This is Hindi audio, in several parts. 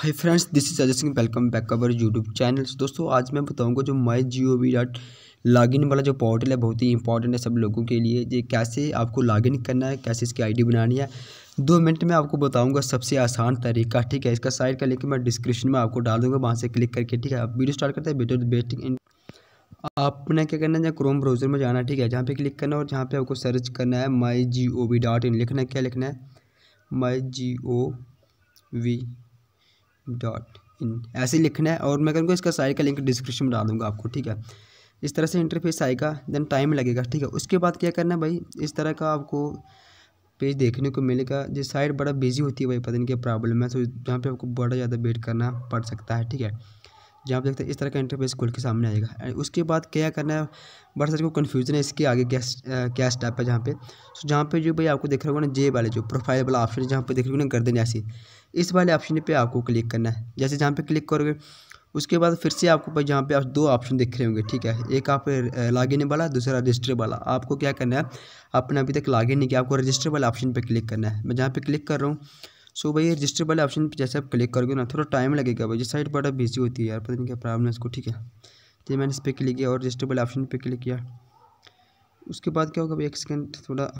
hi friends this is Ajay Singh welcome back our YouTube channel दोस्तों आज मैं बताऊंगा जो my G O V dot login वाला जो पोर्टल है बहुत ही इंपॉर्टेंट है सब लोगों के लिए ये कैसे आपको लॉगिन करना है कैसे इसकी आईडी बनानी है दो मिनट में आपको बताऊंगा सबसे आसान तरीका ठीक है इसका साइड का लिंक मैं डिस्क्रिप्शन में आपको डाल दूँगा वहाँ से क्लिक करके ठीक है आप वीडियो स्टार्ट करते हैं वीडियो बेटिंग इन आपने क्या करना है जहाँ क्रोम ब्राउज़र में जाना ठीक है जहाँ पर क्लिक करना है और जहाँ पर आपको सर्च करना है माई G O V dot in लिखना है क्या लिखना है माई G O V dot in ऐसे लिखना है और मैं करूँगा इसका साइड का लिंक डिस्क्रिप्शन में डाल दूँगा आपको ठीक है इस तरह से इंटरफेस आएगा देन टाइम लगेगा ठीक है उसके बाद क्या करना है भाई इस तरह का आपको पेज देखने को मिलेगा जिस साइड बड़ा बिजी होती है भाई पता नहीं क्या प्रॉब्लम है तो जहाँ पे आपको बड़ा ज़्यादा वेट करना पड़ सकता है ठीक है जहाँ पर देखते हैं इस तरह का इंटरफेस खुल के सामने आएगा एंड उसके बाद क्या करना है बड़ा सारे को कन्फ्यूजन है इसके आगे गैस क्या स्टेप है जहाँ पे सो जहाँ पे जो भाई आपको देख रहे होगा ना जे वाले जो प्रोफाइल वाला ऑप्शन है जहाँ पे देख रहे हो ना गर्दन ऐसी इस वाले ऑप्शन पे आपको क्लिक करना है जैसे जहाँ पे क्लिक करोगे उसके बाद फिर से आपको भाई जहाँ पे आप दो ऑप्शन देख रहे होंगे ठीक है एक आप लॉगिन वाला दूसरा रजिस्टर वाला आपको क्या करना है आपने अभी तक लॉगिन नहीं किया आपको रजिस्टर वाले ऑप्शन पर क्लिक करना है मैं जहाँ पर क्लिक कर रहा हूँ सो भाई रजिस्टर वाले ऑप्शन पर जैसे आप क्लिक करोगे ना थोड़ा टाइम लगेगा भाई जिस साइड बड़ा बिजी होती है यार पता नहीं क्या प्रॉब्लम है इसको ठीक है तो मैंने इस पर क्लिक किया और रजिस्टर वाले ऑप्शन पर क्लिक किया उसके बाद क्या होगा भाई एक सेकेंड थोड़ा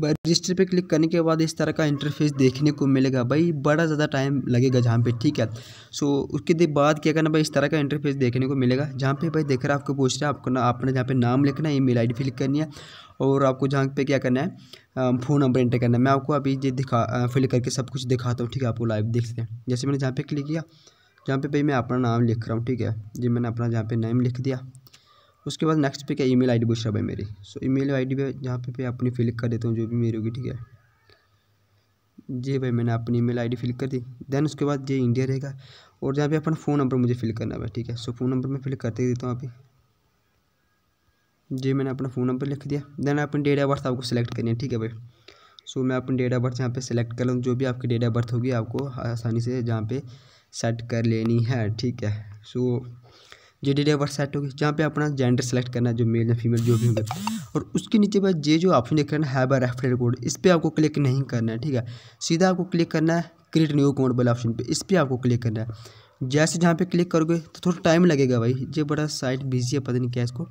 भाई रजिस्टर पे क्लिक करने के बाद इस तरह का इंटरफेस देखने को मिलेगा भाई बड़ा ज़्यादा टाइम लगेगा जहाँ पे ठीक है सो so, उसके बाद क्या करना भाई इस तरह का इंटरफेस देखने को मिलेगा जहाँ पे भाई देख रहा है आपको पूछ रहा है आपको ना आपने जहाँ पे नाम लिखना है ईमेल आईडी फिल करनी है और आपको जहाँ पे क्या करना है फ़ोन नंबर इंटर करना है मैं आपको अभी ये दिखा फिल करके सब कुछ दिखाता हूँ ठीक है आपको लाइव देखते हैं जैसे मैंने जहाँ पर क्लिक किया जहाँ पर भाई मैं अपना नाम लिख रहा हूँ ठीक है जी मैंने अपना जहाँ पर नाम लिख दिया उसके बाद नेक्स्ट पे क्या ईमेल आईडी पूछ रहा है भाई मेरी सो ईमेल आईडी पे यहाँ पे मैं अपनी फिल कर देता हूँ जो भी मेरी होगी ठीक है जी भाई मैंने अपनी ईमेल आईडी फिल कर दी देन उसके बाद ये इंडिया रहेगा और जहाँ पे अपना फ़ोन नंबर मुझे फिल करना है ठीक है सो फ़ोन नंबर मैं फिल करते देता हूँ अभी जी मैंने अपना फ़ोन नंबर लिख दिया देन अपनी डेट ऑफ बर्थ आपको सेलेक्ट करनी है ठीक है भाई सो मैं अपनी डेट ऑफ बर्थ यहाँ पर सेलेक्ट कर लूँ जो भी आपकी डेट ऑफ बर्थ होगी आपको आसानी से जहाँ पर सेट कर लेनी है ठीक है सो जे डी पर सेट होगी जहाँ पे अपना जेंडर सेलेक्ट करना है जो मेल या फीमेल जो भी होगा और उसके नीचे बस ये जो ऑप्शन देख रहे हैं हैव रेफरल कोड इस पर आपको क्लिक नहीं करना है ठीक है सीधा आपको क्लिक करना है क्रिएट न्यू अकाउंट वाले ऑप्शन पे इस पर आपको क्लिक करना है जैसे जहाँ पे क्लिक करोगे तो थोड़ा टाइम लगेगा भाई ये बड़ा साइट बिजी है पता नहीं क्या इसको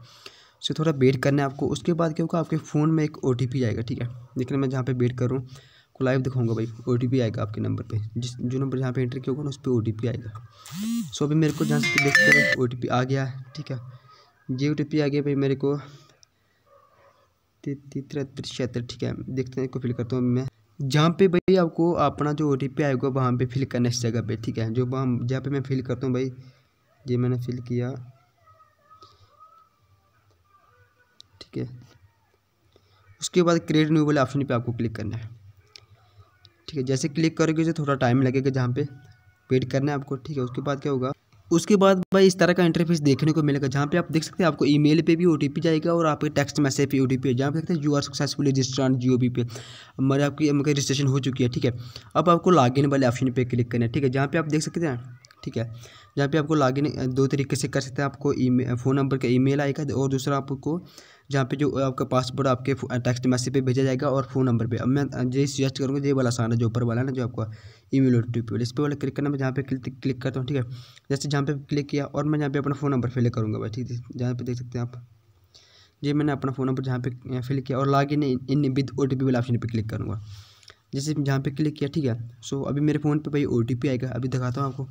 उसे थोड़ा वेट करना है आपको उसके बाद क्या होगा आपके फ़ोन में एक ओ आएगा ठीक है लेकिन मैं जहाँ पे वेट करूँ लाइव दिखाऊंगा भाई ओ आएगा आपके नंबर पे जिस जो नंबर जहाँ पे एंटर किया होगा ना उस पर ओ आएगा सो अभी मेरे को जहाँ से तो देखते हैं ओ आ गया ठीक है ये ओ आ गया भाई मेरे को तिहत्तर छिहत्तर ठीक है देखते हैं इसको फिल करता हूँ मैं जहाँ पे भाई आपको अपना जो ओ आएगा वहाँ पर फिल करना इस जगह पर ठीक है जो वहाँ जहाँ पर मैं फिल करता हूँ भाई ये मैंने फिल किया ठीक है उसके बाद क्रिएट न्यू वाले ऑप्शन पे आपको क्लिक करना है ठीक है जैसे क्लिक करोगे जो थोड़ा टाइम लगेगा जहाँ पे वेट करना है आपको ठीक है उसके बाद क्या होगा उसके बाद भाई इस तरह का इंटरफेस देखने को मिलेगा जहाँ पे आप देख सकते हैं आपको ईमेल पे भी ओ जाएगा और आपके टेक्स्ट मैसेज पे ओ टी पी जहाँ पे देखते हैं you are successful on G O पे हमारे आपकी हमारे रजिस्ट्रेशन हो चुकी है ठीक है अब आपको इन वाले ऑप्शन पर क्लिक करना है ठीक है जहाँ पे आप देख सकते हैं ठीक है जहाँ पे आपको लॉगिन दो तरीके से कर सकते हैं आपको ई फ़ोन नंबर का ईमेल आएगा और दूसरा आपको जहाँ पे जो आपका पासवर्ड आपके टेक्स्ट मैसेज पे भेजा जाएगा और फ़ोन नंबर पे अब मैं ये सजेस्ट करूँगा ये वाला आसान है जो ऊपर वाला ना जो आपका email O T P इस पर वाला क्लिक करना मैं जहाँ पे क्लिक क्लिक करता हूँ ठीक है जैसे जहाँ पे क्लिक किया और मैं यहाँ पे अपना फ़ोन नंबर फिल करूँगा भाई ठीक है जहाँ पे देख सकते हैं आप जी मैंने अपना फ़ोन नंबर जहाँ पे फिल किया और log in in with O T P वाला ऑप्शन पर क्लिक करूँगा जैसे जहाँ पे क्लिक किया ठीक है सो अभी मेरे फ़ोन पर भाई ओ टी पी आएगा अभी दिखाता हूँ आपको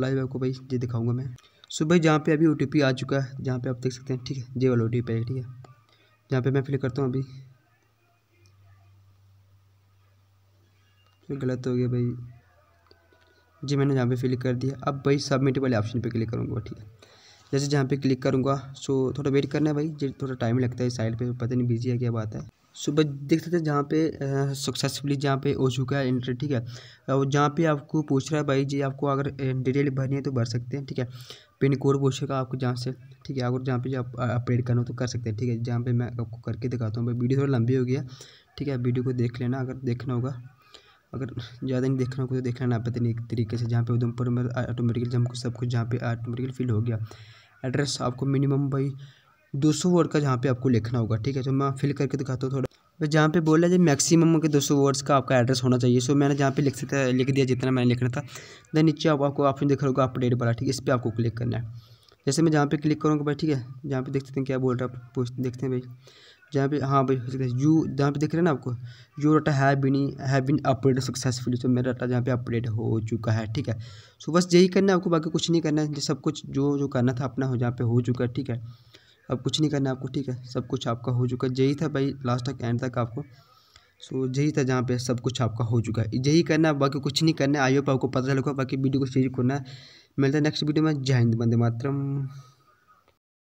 लाइव आपको भाई ये दिखाऊँगा मैं सुबह जहाँ पे अभी ओ आ चुका है जहाँ पे आप देख सकते हैं ठीक है जे वाला ओ टी है ठीक है जहाँ पे मैं फिल करता हूँ अभी तो गलत हो गया भाई जी मैंने जहाँ पे फिल कर दिया अब भाई सबमिट वाले ऑप्शन पे क्लिक करूँगा ठीक है जैसे जहाँ पे क्लिक करूँगा सो थोड़ा वेट करना है भाई जी थोड़ा टाइम लगता है साइड पर पता नहीं बिजी है क्या बात है सुबह देख सकते हैं जहाँ पे सक्सेसफुली जहाँ पे हो चुका है एंट्री ठीक है और जहाँ पे आपको पूछ रहा है भाई जी आपको अगर डिटेल भरनी है तो भर सकते हैं ठीक है पिन कोड पूछेगा आपको जहाँ से ठीक है अगर जहाँ पे आप अपडेट करना हो तो कर सकते हैं ठीक है जहाँ पे मैं आपको करके दिखाता हूँ भाई वीडियो थोड़ी लंबी हो गया ठीक है वीडियो को देख लेना अगर देखना होगा अगर ज़्यादा नहीं देखना होगा तो देख लेना पता नहीं तरीके से जहाँ पे उधमपुर में ऑटोमेटिकली हमको सब कुछ जहाँ पे ऑटोमेटिकली फिल हो गया एड्रेस आपको मिनिमम भाई दो सौ वर्ड का जहाँ पे आपको लिखना होगा ठीक है तो मैं फिल करके दिखाता हूँ थोड़ा तो जहाँ पे बोला है मैक्सिमम के दो सौ वर्ड्स का आपका एड्रेस होना चाहिए सो मैंने जहाँ पे लिख सकता लिख दिया जितना मैंने लिखना था देन नीचे आप, आपको ऑप्शन दिख रहा होगा अपडेट वाला ठीक है इस पर आपको क्लिक करना है जैसे मैं जहाँ पे क्लिक करूँगा भाई ठीक है जहाँ पे देख सकते हैं क्या बोल रहा है पूछ देखते हैं भाई जहाँ पे हाँ भाई हो सकता है यू जहाँ पे देख रहे हैं ना आपको यू डाटा है बिन है बिन अपडेट सक्सेसफुली तो मेरा डाटा जहाँ पे अपडेट हो चुका है ठीक है सो बस यही करना है आपको बाकी कुछ नहीं करना है सब कुछ जो जो करना था अपना हो जहाँ पे हो चुका है ठीक है अब कुछ नहीं करना आपको ठीक है सब कुछ आपका हो चुका है यही था भाई लास्ट तक एंड तक आपको सो यही था जहाँ पे सब कुछ आपका हो चुका है यही करना बाकी कुछ नहीं करना आइए आपको पता चलेगा बाकी वीडियो को शेयर करना है मिलता है नेक्स्ट वीडियो में जय हिंद बंदे मातरम